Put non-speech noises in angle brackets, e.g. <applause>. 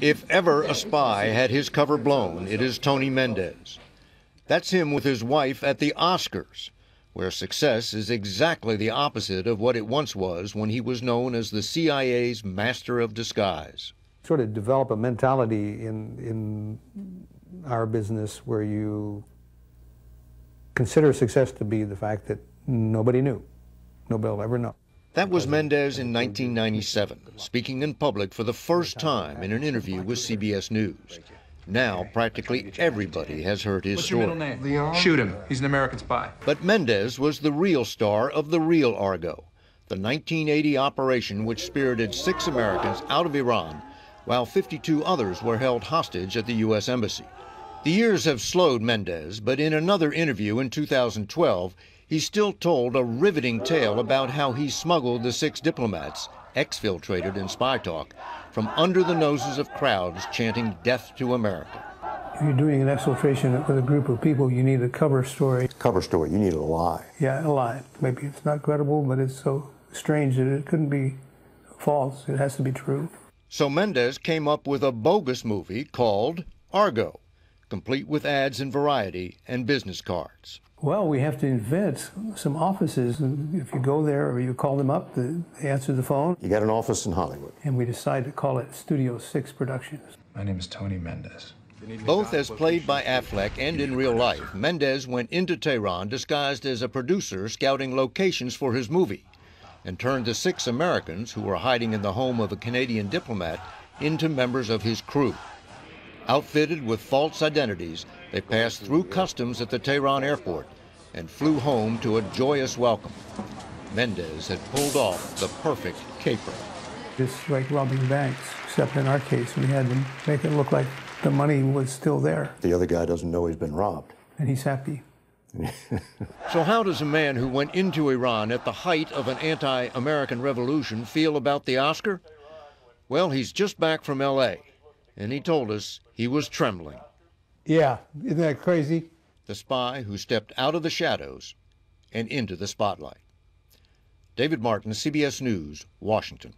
If ever a spy had his cover blown, it is Tony Mendez. That's him with his wife at the Oscars, where success is exactly the opposite of what it once was when he was known as the CIA's master of disguise. Sort of develop a mentality in, in our business where you consider success to be the fact that nobody knew. Nobody will ever know. That was Mendez in 1997, speaking in public for the first time in an interview with CBS News. Now, practically everybody has heard his What's story. Your middle name? Leon? Shoot him. He's an American spy. But Mendez was the real star of the real Argo, the 1980 operation which spirited six Americans out of Iran while 52 others were held hostage at the U.S. Embassy. The years have slowed Mendez, but in another interview in 2012, he still told a riveting tale about how he smuggled the six diplomats, exfiltrated in spy talk, from under the noses of crowds chanting death to America. If you're doing an exfiltration with a group of people, you need a cover story. Cover story, you need a lie. Yeah, a lie. Maybe it's not credible, but it's so strange that it couldn't be false. It has to be true. So Mendez came up with a bogus movie called Argo complete with ads and variety and business cards. Well, we have to invent some offices. if you go there or you call them up, they answer the phone. You got an office in Hollywood. And we decide to call it Studio 6 Productions. My name is Tony Mendez. Both as played by Affleck and in real life, Mendez went into Tehran disguised as a producer scouting locations for his movie and turned the six Americans who were hiding in the home of a Canadian diplomat into members of his crew. Outfitted with false identities, they passed through customs at the Tehran airport and flew home to a joyous welcome. Mendez had pulled off the perfect caper. Just like robbing banks, except in our case, we had to make it look like the money was still there. The other guy doesn't know he's been robbed. And he's happy. <laughs> so, how does a man who went into Iran at the height of an anti American revolution feel about the Oscar? Well, he's just back from L.A and he told us he was trembling. Yeah, isn't that crazy? The spy who stepped out of the shadows and into the spotlight. David Martin, CBS News, Washington.